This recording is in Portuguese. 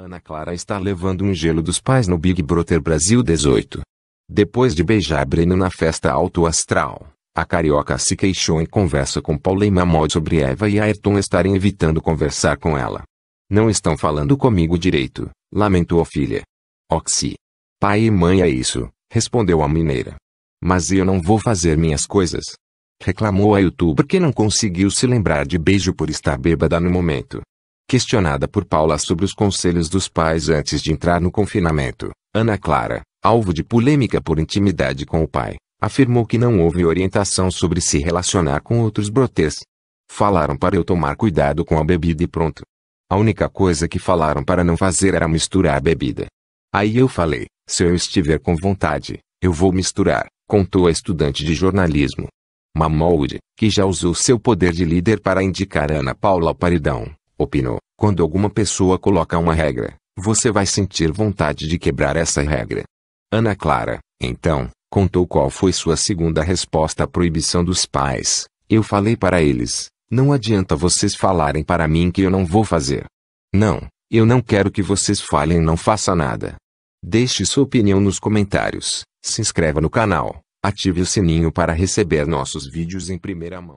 Ana Clara está levando um gelo dos pais no Big Brother Brasil 18. Depois de beijar Breno na festa alto astral, a carioca se queixou em conversa com Paula e Mamode sobre Eva e Ayrton estarem evitando conversar com ela. Não estão falando comigo direito, lamentou a filha. Oxi. Pai e mãe é isso, respondeu a mineira. Mas eu não vou fazer minhas coisas. Reclamou a youtuber que não conseguiu se lembrar de beijo por estar bêbada no momento. Questionada por Paula sobre os conselhos dos pais antes de entrar no confinamento, Ana Clara, alvo de polêmica por intimidade com o pai, afirmou que não houve orientação sobre se relacionar com outros brotes. Falaram para eu tomar cuidado com a bebida e pronto. A única coisa que falaram para não fazer era misturar a bebida. Aí eu falei, se eu estiver com vontade, eu vou misturar, contou a estudante de jornalismo. Mamoud, que já usou seu poder de líder para indicar Ana Paula ao paredão, opinou: quando alguma pessoa coloca uma regra, você vai sentir vontade de quebrar essa regra. Ana Clara, então, contou qual foi sua segunda resposta à proibição dos pais. Eu falei para eles: não adianta vocês falarem para mim que eu não vou fazer. Não, eu não quero que vocês falem não faça nada. Deixe sua opinião nos comentários, se inscreva no canal, ative o sininho para receber nossos vídeos em primeira mão.